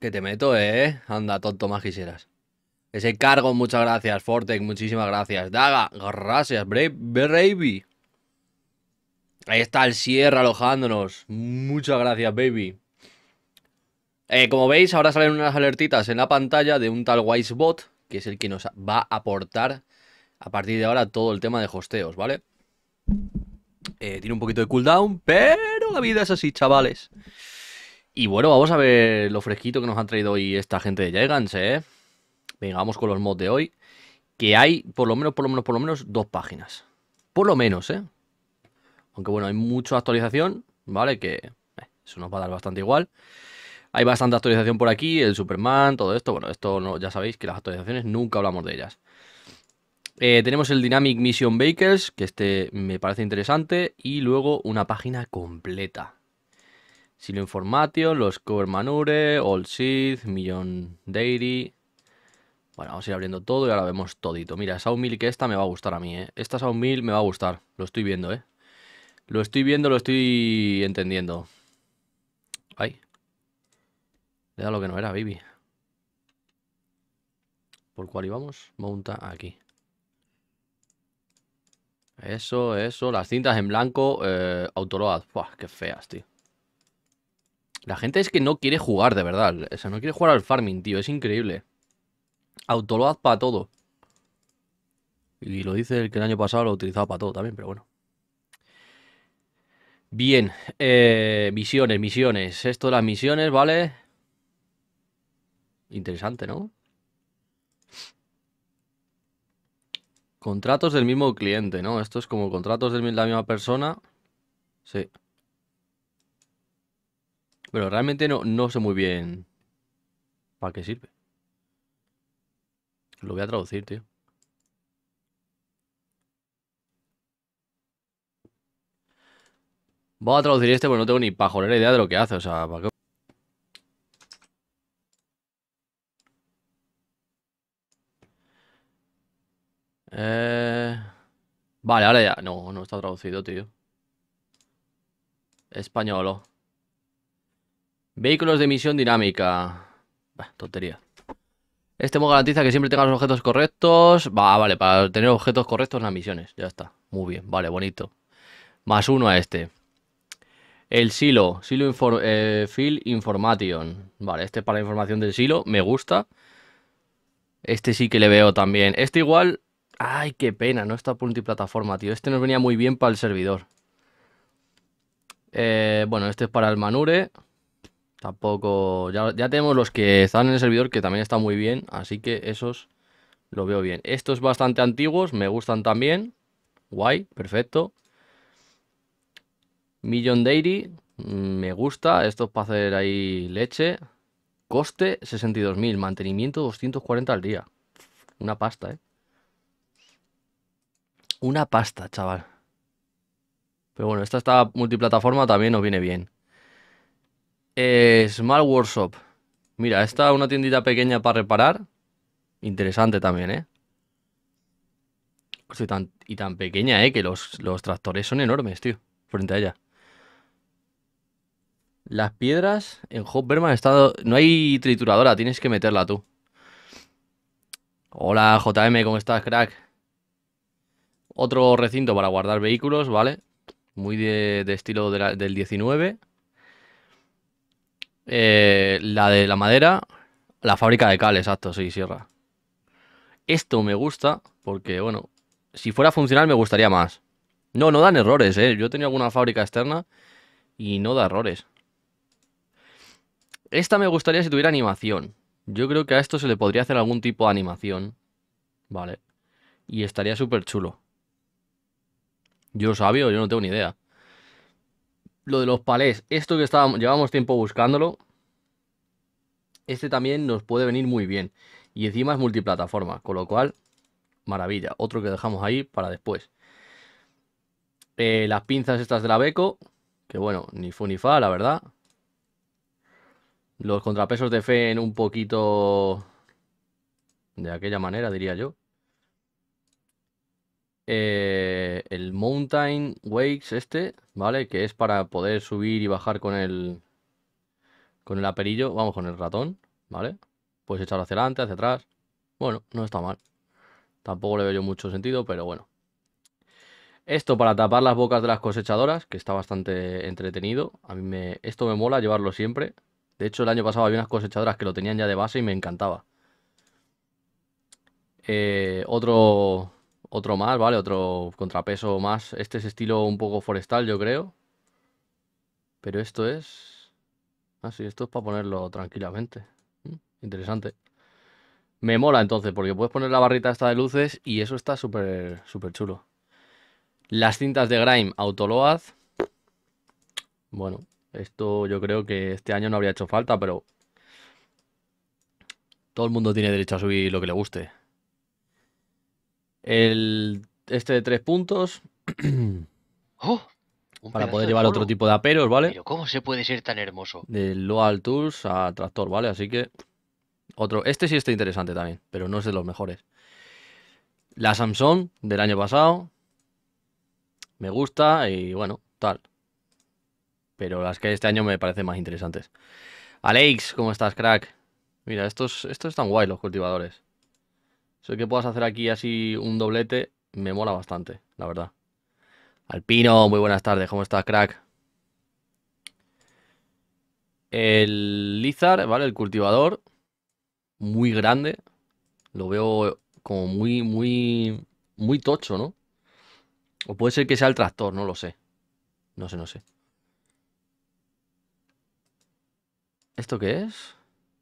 que te meto, ¿eh? Anda, tonto, más quisieras. Ese cargo, muchas gracias. Fortec, muchísimas gracias. Daga, gracias. baby Ahí está el Sierra alojándonos. Muchas gracias, baby. Eh, como veis, ahora salen unas alertitas en la pantalla de un tal Wisebot, que es el que nos va a aportar a partir de ahora todo el tema de hosteos, ¿vale? Eh, tiene un poquito de cooldown, pero la vida es así, chavales. Y bueno, vamos a ver lo fresquito que nos han traído hoy esta gente de Gigants, ¿eh? Venga, con los mods de hoy. Que hay, por lo menos, por lo menos, por lo menos, dos páginas. Por lo menos, ¿eh? Aunque bueno, hay mucha actualización, ¿vale? Que eh, eso nos va a dar bastante igual. Hay bastante actualización por aquí, el Superman, todo esto. Bueno, esto no, ya sabéis que las actualizaciones nunca hablamos de ellas. Eh, tenemos el Dynamic Mission Bakers, que este me parece interesante. Y luego una página completa. Silo Informatio, los Cover Manure, All Seed, Million Daily Bueno, vamos a ir abriendo todo y ahora vemos todito. Mira, mil que esta me va a gustar a mí, ¿eh? Esta mil me va a gustar. Lo estoy viendo, ¿eh? Lo estoy viendo, lo estoy entendiendo. Ay. Le da lo que no era, baby. ¿Por cuál íbamos? Monta aquí. Eso, eso. Las cintas en blanco. Eh, autoload. Buah, qué feas, tío. La gente es que no quiere jugar de verdad. O sea, no quiere jugar al farming, tío. Es increíble. Autoload para todo. Y lo dice el que el año pasado lo utilizaba para todo también, pero bueno. Bien. Eh, misiones, misiones. Esto de las misiones, ¿vale? Interesante, ¿no? Contratos del mismo cliente, ¿no? Esto es como contratos de la misma persona. Sí. Pero realmente no, no sé muy bien para qué sirve. Lo voy a traducir, tío. Voy a traducir este porque no tengo ni pajolera idea de lo que hace. O sea, ¿para qué? Eh, vale, ahora ya. No, no está traducido, tío. Españolo. Vehículos de misión dinámica. Bah, tontería. Este mod garantiza que siempre tenga los objetos correctos. Va, vale, para tener objetos correctos las misiones. Ya está. Muy bien, vale, bonito. Más uno a este. El silo. Silo eh, Information. Vale, este para la información del silo. Me gusta. Este sí que le veo también. Este igual... Ay, qué pena. No está multiplataforma, tío. Este nos venía muy bien para el servidor. Eh, bueno, este es para el Manure. Tampoco. Ya, ya, tenemos los que están en el servidor, que también están muy bien. Así que esos lo veo bien. Estos bastante antiguos, me gustan también. Guay, perfecto. Million Dairy, mm, me gusta. Esto para hacer ahí leche. Coste 62.000. Mantenimiento 240 al día. Una pasta, ¿eh? Una pasta, chaval. Pero bueno, esta está multiplataforma también nos viene bien. Eh, Small Workshop. Mira, esta es una tiendita pequeña para reparar. Interesante también, ¿eh? y tan pequeña, ¿eh? Que los, tractores son enormes, tío. Frente a ella. Las piedras en Hopberman estado. No hay trituradora, tienes que meterla tú. Hola, JM, ¿cómo estás, crack? Otro recinto para guardar vehículos, ¿vale? Muy de, estilo del 19. Eh, la de la madera, la fábrica de cal, exacto, sí, sierra. Esto me gusta porque, bueno, si fuera funcional me gustaría más. No, no dan errores, ¿eh? Yo he tenido alguna fábrica externa y no da errores. Esta me gustaría si tuviera animación. Yo creo que a esto se le podría hacer algún tipo de animación. Vale. Y estaría súper chulo. Yo sabio, yo no tengo ni idea lo de los palés, esto que estábamos, llevamos tiempo buscándolo, este también nos puede venir muy bien. Y encima es multiplataforma, con lo cual, maravilla. Otro que dejamos ahí para después. Eh, las pinzas estas de la Beco, que bueno, ni fu ni fa, la verdad. Los contrapesos de Fen un poquito... De aquella manera, diría yo. Eh, el Mountain Wakes este, ¿vale? Que es para poder subir y bajar con el, con el aperillo, vamos, con el ratón, ¿vale? Puedes echarlo hacia adelante, hacia atrás. Bueno, no está mal. Tampoco le veo yo mucho sentido, pero bueno. Esto para tapar las bocas de las cosechadoras, que está bastante entretenido. A mí me, esto me mola llevarlo siempre. De hecho, el año pasado había unas cosechadoras que lo tenían ya de base y me encantaba. Eh, otro otro más, vale, otro contrapeso más. Este es estilo un poco forestal, yo creo. Pero esto es... Ah, sí, esto es para ponerlo tranquilamente. Mm, interesante. Me mola entonces, porque puedes poner la barrita esta de luces y eso está súper, súper chulo. Las cintas de Grime Autoload. Bueno, esto yo creo que este año no habría hecho falta, pero... Todo el mundo tiene derecho a subir lo que le guste el, este de tres puntos. Oh, para poder llevar otro tipo de aperos, ¿vale? ¿cómo se puede ser tan hermoso? De Loal Tools a Tractor, ¿vale? Así que otro. Este sí está interesante también, pero no es de los mejores. La Samsung del año pasado. Me gusta y bueno, tal. Pero las que este año me parecen más interesantes. Alex, ¿cómo estás, crack? Mira, estos, estos están guay los cultivadores. Eso que puedas hacer aquí así un doblete me mola bastante, la verdad. Alpino, muy buenas tardes, ¿cómo estás, crack? El Lizard, ¿vale? El cultivador, muy grande. Lo veo como muy, muy, muy tocho, ¿no? O puede ser que sea el tractor, no lo sé. No sé, no sé. ¿Esto qué es?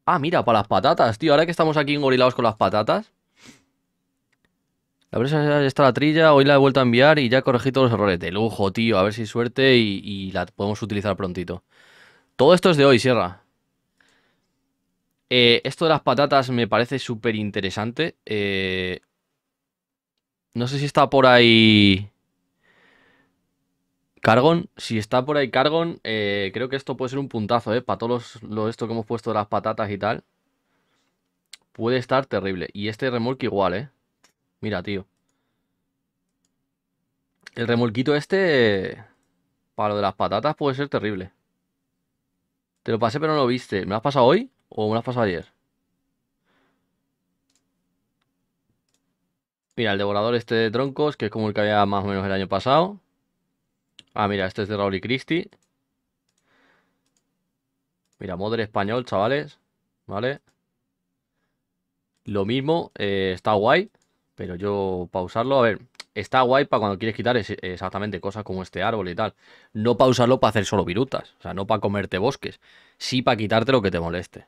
Ah, mira, para las patatas, tío. Ahora que estamos aquí engorilados con las patatas, ver si está la trilla, hoy la he vuelto a enviar y ya corregí todos los errores. De lujo, tío, a ver si suerte y, la podemos utilizar prontito. Todo esto es de hoy, Sierra. Eh, esto de las patatas me parece súper interesante. Eh, no sé si está por ahí... Cargon, si está por ahí Cargon, eh, creo que esto puede ser un puntazo, ¿eh? Para todo lo, esto que hemos puesto de las patatas y tal. Puede estar terrible. Y este remolque igual, ¿eh? Mira, tío. El remolquito este... Para lo de las patatas puede ser terrible. Te lo pasé pero no lo viste. ¿Me lo has pasado hoy o me lo has pasado ayer? Mira, el devorador este de troncos, que es como el que había más o menos el año pasado. Ah, mira, este es de Raúl y Christie. Mira, Modern español, chavales. ¿Vale? Lo mismo, eh, está guay. Pero yo pausarlo, a ver, está guay para cuando quieres quitar exactamente cosas como este árbol y tal. No usarlo para hacer solo virutas, o sea, no para comerte bosques, sí para quitarte lo que te moleste.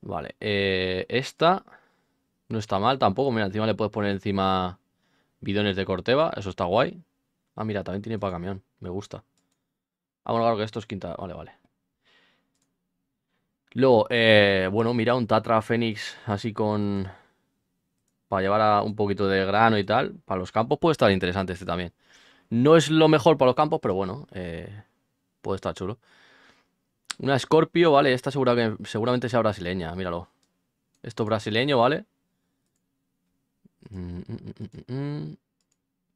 Vale, eh, esta no está mal tampoco. Mira, encima le puedes poner encima bidones de corteva, eso está guay. Ah, mira, también tiene para camión, me gusta. A ah, a claro que esto es quinta. Vale, vale. Luego, eh, bueno, mira, un Tatra Fénix así con... Para llevar un poquito de grano y tal. Para los campos puede estar interesante este también. No es lo mejor para los campos, pero bueno, eh, puede estar chulo. Una Scorpio, ¿vale? Esta segura que, seguramente sea brasileña, míralo. Esto brasileño, ¿vale? Mm, mm, mm,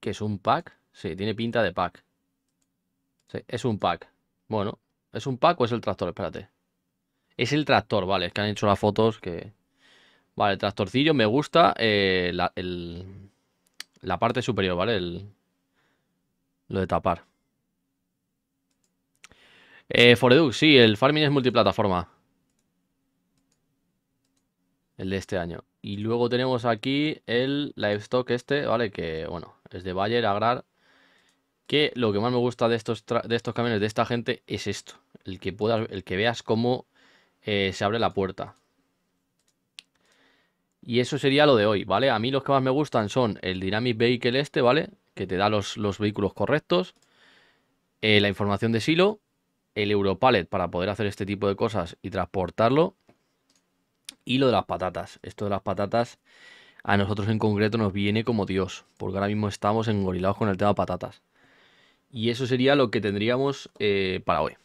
¿Qué es un pack? Sí, tiene pinta de pack. Sí, es un pack. Bueno, ¿es un pack o es el tractor? Espérate. Es el tractor, vale, es que han hecho las fotos que... Vale, el tractorcillo me gusta eh, la, parte superior, ¿vale? El, lo de tapar. Eh, sí, el farming es multiplataforma. El de este año. Y luego tenemos aquí el livestock este, ¿vale? Que, bueno, es de Bayer, Agrar. Que lo que más me gusta de estos, de estos camiones, de esta gente, es esto. El que, el que veas cómo eh, se abre la puerta. Y eso sería lo de hoy, ¿vale? A mí los que más me gustan son el Dynamic Vehicle este, ¿vale? Que te da los, los vehículos correctos, eh, la información de silo, el Europalet para poder hacer este tipo de cosas y transportarlo, y lo de las patatas. Esto de las patatas a nosotros en concreto nos viene como Dios, porque ahora mismo estamos engorilados con el tema patatas. Y eso sería lo que tendríamos eh, para hoy.